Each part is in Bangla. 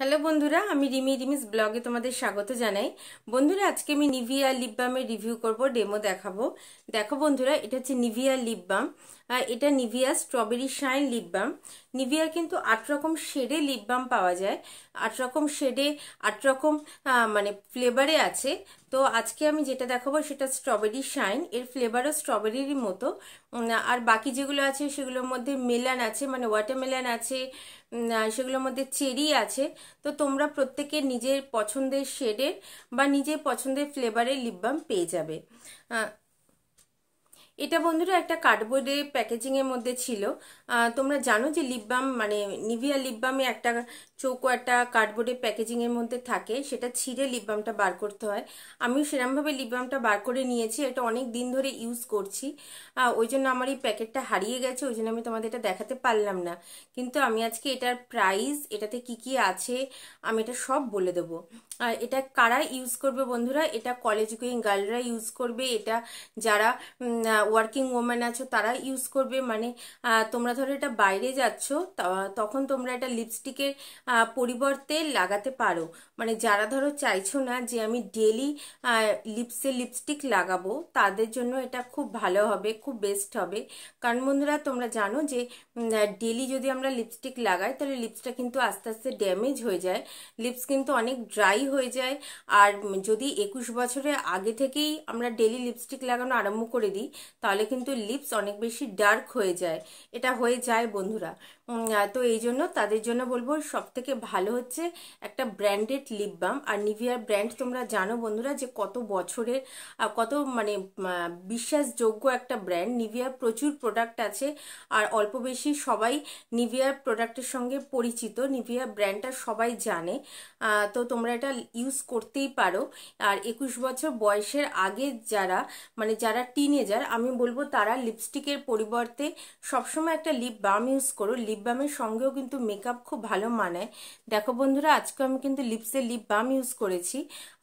হ্যালো বন্ধুরা আমি রিমি রিমিস ব্লগে তোমাদের স্বাগত জানাই বন্ধুরা আজকে আমি নিভিয়া লিপ বামের রিভিউ করব ডেমো দেখাবো দেখো বন্ধুরা এটা হচ্ছে নিভিয়া লিপ বাম এটা Nivea strawberry shine lip balm নিভিয়ার কিন্তু আট রকম শেডে লিপ বাম পাওয়া যায় আট রকম শেডে আট রকম মানে ফ্লেভারে আছে তো আজকে আমি যেটা দেখাবো সেটা স্ট্রবেরি শাইন এর ফ্লেভারও স্ট্রবেরিরই মতো আর বাকি যেগুলো আছে সেগুলোর মধ্যে মেলান আছে মানে ওয়াটারমেলান আছে সেগুলোর মধ্যে চেরি আছে তো তোমরা প্রত্যেকে নিজের পছন্দের শেডের বা নিজের পছন্দের ফ্লেভারের লিপবাম পেয়ে যাবে এটা বন্ধুরা একটা কার্ডবোর্ডের প্যাকেজিংয়ের মধ্যে ছিল তোমরা জানো যে লিপবাম মানে নিভিয়া লিপবামে একটা চৌকো একটা কার্ডবোর্ডের প্যাকেজিংয়ের মধ্যে থাকে সেটা ছিঁড়ে লিপবামটা বার করতে হয় আমিও সেরমভাবে লিপবামটা বার করে নিয়েছি এটা অনেক দিন ধরে ইউজ করছি ওই জন্য আমার এই প্যাকেটটা হারিয়ে গেছে ওই জন্য আমি তোমাদের এটা দেখাতে পারলাম না কিন্তু আমি আজকে এটার প্রাইস এটাতে কি কি আছে আমি এটা সব বলে দেবো আর এটা কারা ইউজ করবে বন্ধুরা এটা কলেজ গোয়িং গার্লরা ইউজ করবে এটা যারা ওয়ার্কিং ওম্যান আছো তারা ইউজ করবে মানে তোমরা ধরো এটা বাইরে যাচ্ছ তখন তোমরা এটা লিপস্টিকের পরিবর্তে লাগাতে পারো মানে যারা ধরো চাইছো না যে আমি ডেলি লিপসে লিপস্টিক লাগাবো তাদের জন্য এটা খুব ভালো হবে খুব বেস্ট হবে কারণ বন্ধুরা তোমরা জানো যে ডেলি যদি আমরা লিপস্টিক লাগাই তাহলে লিপসটা কিন্তু আস্তে আস্তে ড্যামেজ হয়ে যায় লিপস কিন্তু অনেক ড্রাই হয়ে যায় আর যদি একুশ বছরের আগে থেকেই আমরা ডেলি লিপস্টিক লাগানো আরম্ভ করে দিই তাহলে কিন্তু লিপস অনেক বেশি ডার্ক হয়ে যায় এটা হয়ে যায় বন্ধুরা তো এই জন্য তাদের জন্য বলবো সব থেকে ভালো হচ্ছে একটা ব্র্যান্ডেড লিপ বাম আর নিভিয়ার ব্র্যান্ড তোমরা জানো বন্ধুরা যে কত বছরের কত মানে বিশ্বাসযোগ্য একটা ব্র্যান্ড নিভিয়ার প্রচুর প্রোডাক্ট আছে আর অল্প বেশি সবাই নিভিয়ার প্রোডাক্টের সঙ্গে পরিচিত নিভিয়া ব্র্যান্ডটা সবাই জানে তো তোমরা এটা ইউজ করতেই পারো আর একুশ বছর বয়সের আগে যারা মানে যারা টিনেজার আমি বলবো তারা লিপস্টিকের পরিবর্তে সবসময় একটা লিপ বাম ইউজ করো লিপ বামের সঙ্গেও কিন্তু মেকআপ খুব ভালো মানে যায় দেখো বন্ধুরা আজকে আমি কিন্তু লিপসের লিপ বাম ইউজ করেছি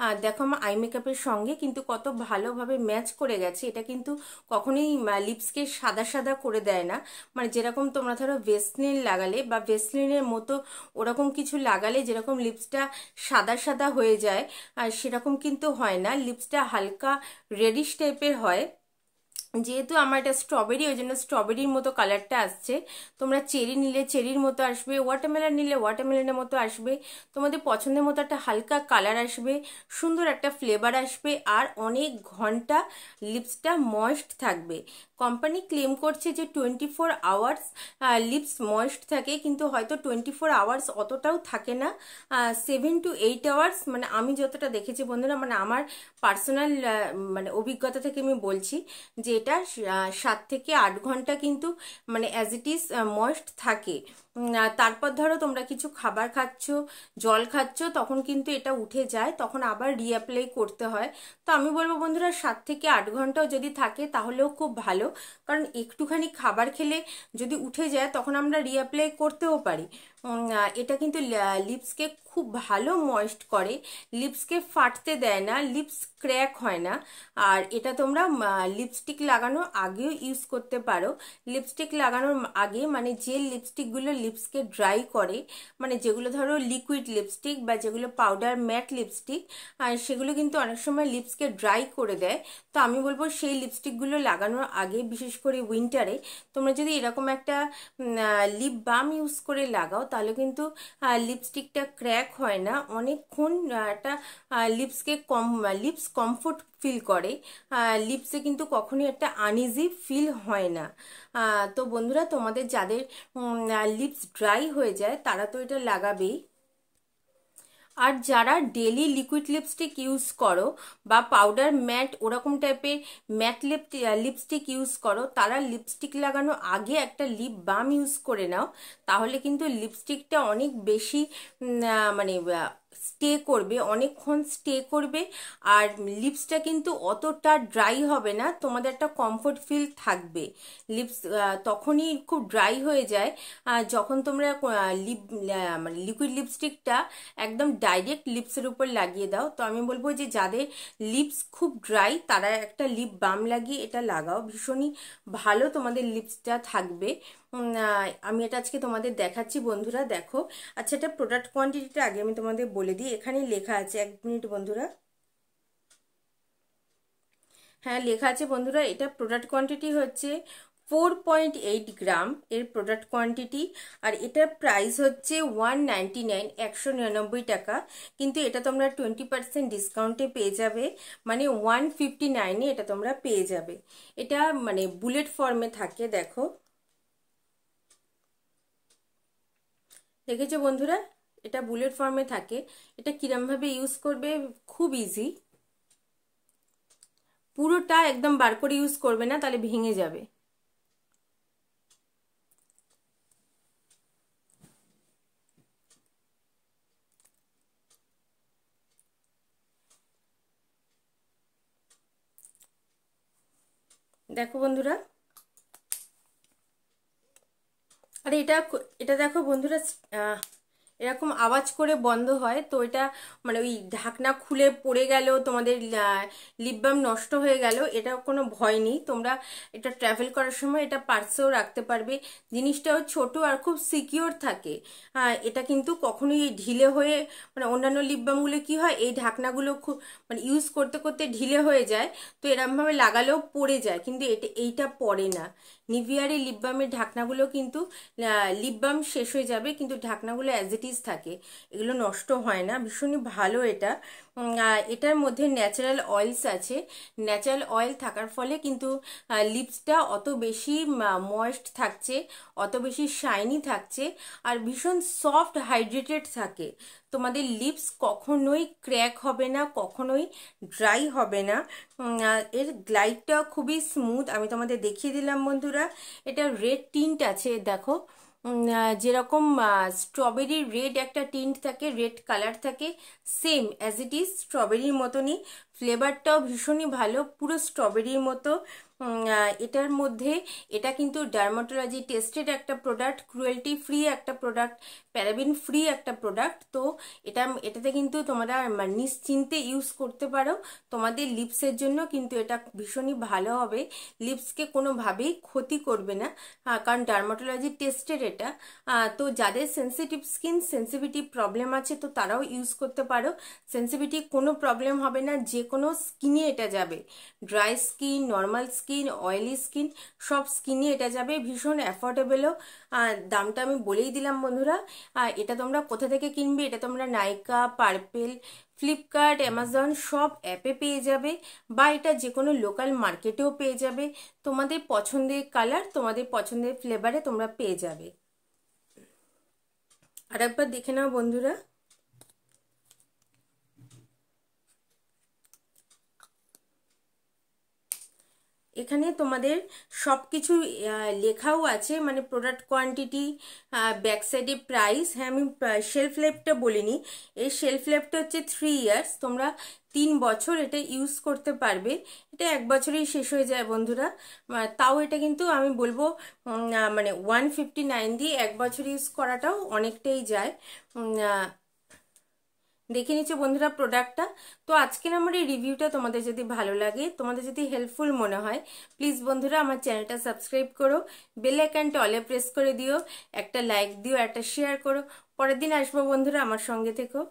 আর দেখো আমার আই মেকআপের সঙ্গে কিন্তু কত ভালোভাবে ম্যাচ করে গেছে এটা কিন্তু কখনোই লিপসকে সাদা সাদা করে দেয় না মানে যেরকম তোমরা ধরো ভেসলিন লাগালে বা ভেসলিনের মতো ওরকম কিছু লাগালে যেরকম লিপসটা সাদা সাদা হয়ে যায় আর সেরকম কিন্তু হয় না লিপসটা হালকা রেডিশ টাইপের হয় যেহেতু আমার এটা স্ট্রবেরি ওই জন্য স্ট্রবেরির মতো কালারটা আসছে তোমরা চেরি নিলে চেরির মতো আসবে ওয়াটারমেলন নিলে ওয়াটারমেলনের মতো আসবে তোমাদের পছন্দের মতো একটা হালকা কালার আসবে সুন্দর একটা ফ্লেভার আসবে আর অনেক ঘন্টা লিপসটা ময়েস্ট থাকবে কোম্পানি ক্লেম করছে যে twenty four hours lips moist থাকে কিন্তু হয়তো টোয়েন্টি ফোর আওয়ার্স অতটাও থাকে না সেভেন টু এইট আওয়ার্স মানে আমি যতটা দেখেছি বন্ধুরা মানে আমার পার্সোনাল মানে অভিজ্ঞতা থেকে আমি বলছি যে এটা সাত থেকে আট ঘন্টা কিন্তু মানে অ্যাজ ইট ইজ ময়েস্ট থাকে তারপর ধরো তোমরা কিছু খাবার খাচ্ছ জল খাচ্ছ তখন কিন্তু এটা উঠে যায় তখন আবার রিঅ্যাপ্লাই করতে হয় তো আমি বলবো বন্ধুরা সাত থেকে আট ঘন্টাও যদি থাকে তাহলেও খুব ভালো কারণ একটুখানি খাবার খেলে যদি উঠে যায় তখন আমরা রিঅ্যাপ্লাই করতেও পারি এটা কিন্তু লিপসকে খুব ভালো ময়েস্ট করে লিপসকে ফাটতে দেয় না লিপস ক্র্যাক হয় না আর এটা তোমরা লিপস্টিক লাগানোর আগেও ইউজ করতে পারো লিপস্টিক লাগানোর আগে মানে যে লিপস্টিকগুলো লিপসকে ড্রাই করে মানে যেগুলো ধরো লিকুইড লিপস্টিক বা যেগুলো পাউডার ম্যাট লিপস্টিক সেগুলো কিন্তু অনেক সময় লিপসকে ড্রাই করে দেয় তো আমি বলবো সেই লিপস্টিকগুলো লাগানোর আগে বিশেষ করে উইন্টারে তোমরা যদি এরকম একটা লিপ বাম ইউজ করে লাগাও তাহলে কিন্তু লিপস্টিকটা ক্র্যাক হয় না অনেকক্ষণ একটা লিপসকে কম লিপস কমফোর্ট ফিল করে লিপসে কিন্তু কখনই একটা আনইজি ফিল হয় না তো বন্ধুরা তোমাদের যাদের লিপস ড্রাই হয়ে যায় তারা তো এটা লাগাবেই আর যারা ডেলি লিকুইড লিপস্টিক ইউজ করো বা পাউডার ম্যাট ওরকম টাইপের ম্যাট লিপ লিপস্টিক ইউজ করো তারা লিপস্টিক লাগানো আগে একটা লিপ বাম ইউজ করে নাও তাহলে কিন্তু লিপস্টিকটা অনেক বেশি মানে স্টে করবে অনেকক্ষণ স্টে করবে আর লিপসটা কিন্তু অতটা ড্রাই হবে না তোমাদের একটা কমফোর্ট ফিল থাকবে লিপস তখনই খুব ড্রাই হয়ে যায় যখন তোমরা লিপ মানে লিকুইড লিপস্টিকটা একদম ডাইরেক্ট লিপসের উপর লাগিয়ে দাও তো আমি বলবো যে যাদের লিপস খুব ড্রাই তারা একটা লিপ বাম লাগিয়ে এটা লাগাও ভীষণই ভালো তোমাদের লিপসটা থাকবে আমি এটা আজকে তোমাদের দেখাচ্ছি বন্ধুরা দেখো আচ্ছা এটা প্রোডাক্ট কোয়ান্টিটিটা আগে আমি তোমাদের বলে দিই এখানে লেখা আছে এক মিনিট বন্ধুরা হ্যাঁ লেখা আছে বন্ধুরা এটা প্রোডাক্ট কোয়ান্টিটি হচ্ছে ফোর পয়েন্ট এইট গ্রাম এর প্রোডাক্ট কোয়ান্টিটি আর এটার প্রাইস হচ্ছে ওয়ান নাইনটি নাইন একশো নিরানব্বই টাকা কিন্তু এটা তোমরা টোয়েন্টি পার্সেন্ট ডিসকাউন্টে পেয়ে যাবে মানে ওয়ান ফিফটি নাইনে এটা তোমরা পেয়ে যাবে এটা মানে বুলেট ফর্মে থাকে দেখো দেখেছো বন্ধুরা এটা বুলেট ফর্মে থাকে এটা কীরমভাবে ইউজ করবে খুব ইজি পুরোটা একদম বার করে ইউজ করবে না তাহলে ভেঙে যাবে দেখো বন্ধুরা আর এটা এটা দেখো বন্ধুরা এরকম আওয়াজ করে বন্ধ হয় তো এটা মানে ওই ঢাকনা খুলে পড়ে গেল তোমাদের লিপবাম নষ্ট হয়ে গেল এটা কোনো ভয় নেই তোমরা এটা ট্রাভেল করার সময় এটা পার্সেও রাখতে পারবে জিনিসটাও ছোট আর খুব সিকিওর থাকে হ্যাঁ এটা কিন্তু কখনোই ঢিলে হয়ে মানে অন্যান্য লিপবামগুলো কি কী হয় এই ঢাকনাগুলো খুব মানে ইউজ করতে করতে ঢিলে হয়ে যায় তো এরমভাবে লাগালেও পড়ে যায় কিন্তু এটা এইটা পড়ে না নিভিয়ারে লিপবামের ঢাকনাগুলো কিন্তু লিপবাম শেষ হয়ে যাবে কিন্তু ঢাকনাগুলো অ্যাজ কোয়ালিটিস থাকে এগুলো নষ্ট হয় না ভীষণই ভালো এটা এটার মধ্যে ন্যাচারাল অয়েলস আছে ন্যাচারাল অয়েল থাকার ফলে কিন্তু লিপসটা অত বেশি ময়েস্ট থাকছে অত বেশি শাইনি থাকছে আর ভীষণ সফট হাইড্রেটেড থাকে তোমাদের লিপস কখনোই ক্র্যাক হবে না কখনোই ড্রাই হবে না এর গ্লাইডটা খুবই স্মুথ আমি তোমাদের দেখিয়ে দিলাম বন্ধুরা এটা রেড টিন্ট আছে দেখো যেরকম স্ট্রবেরির রেড একটা টিন্ট থাকে রেড কালার থাকে সেম অ্যাজ ইট ইজ স্ট্রবেরির মতনই ফ্লেভারটাও ভীষণই ভালো পুরো স্ট্রবেরির মতো এটার মধ্যে এটা কিন্তু ডার্মাটোলজি টেস্টেড একটা প্রোডাক্ট ক্রুয়েলটি ফ্রি একটা প্রোডাক্ট প্যারাবিন ফ্রি একটা প্রোডাক্ট তো এটা এটাতে কিন্তু তোমরা মানে, নিশ্চিন্তে ইউজ করতে পারো তোমাদের লিপসের জন্য কিন্তু এটা ভীষণই ভালো হবে লিপসকে কোনোভাবেই ক্ষতি করবে না কারণ ডার্মাটোলজি টেস্টেড এটা তো যাদের সেন্সিটিভ স্কিন সেন্সিভিটি প্রবলেম আছে তো তারাও ইউজ করতে পারো সেন্সিভিটি কোনো প্রবলেম হবে না যে কোনো স্কিনে এটা যাবে dry skin normal skin skin oily skin সব স্কিনে এটা যাবে ভীষণ অ্যাফোর্ডেবলও দামটা আমি বলেই দিলাম বন্ধুরা আর এটা তোমরা কোথা থেকে কিনবে এটা তোমরা নাইকা পার্পেল ফ্লিপকার্ট অ্যামাজন সব অ্যাপে পেয়ে যাবে বা এটা যে কোনো লোকাল মার্কেটেও পেয়ে যাবে তোমাদের পছন্দের কালার তোমাদের পছন্দের ফ্লেভারে তোমরা পেয়ে যাবে আর একবার দেখে নাও বন্ধুরা এখানে তোমাদের সব কিছু লেখাও আছে মানে প্রোডাক্ট কোয়ান্টিটি ব্যাক সাইডে প্রাইস হ্যাঁ আমি শেলফ লাইফটা বলিনি এই শেলফ লাইফটা হচ্ছে থ্রি ইয়ার্স তোমরা তিন বছর এটা ইউজ করতে পারবে এটা এক বছরেই শেষ হয়ে যায় বন্ধুরা তাও এটা কিন্তু আমি বলবো মানে ওয়ান ফিফটি নাইন দিয়ে এক বছর ইউজ করাটাও অনেকটাই যায় দেখে নিচ্ছ বন্ধুরা প্রোডাক্টটা তো আজকের আমার এই রিভিউটা তোমাদের যদি ভালো লাগে তোমাদের যদি হেল্পফুল মনে হয় প্লিজ বন্ধুরা আমার চ্যানেলটা সাবস্ক্রাইব করো বেল আইকনটা অলে প্রেস করে দিও একটা লাইক দিও একটা শেয়ার করো পরের দিন আসবো বন্ধুরা আমার সঙ্গে থেকেও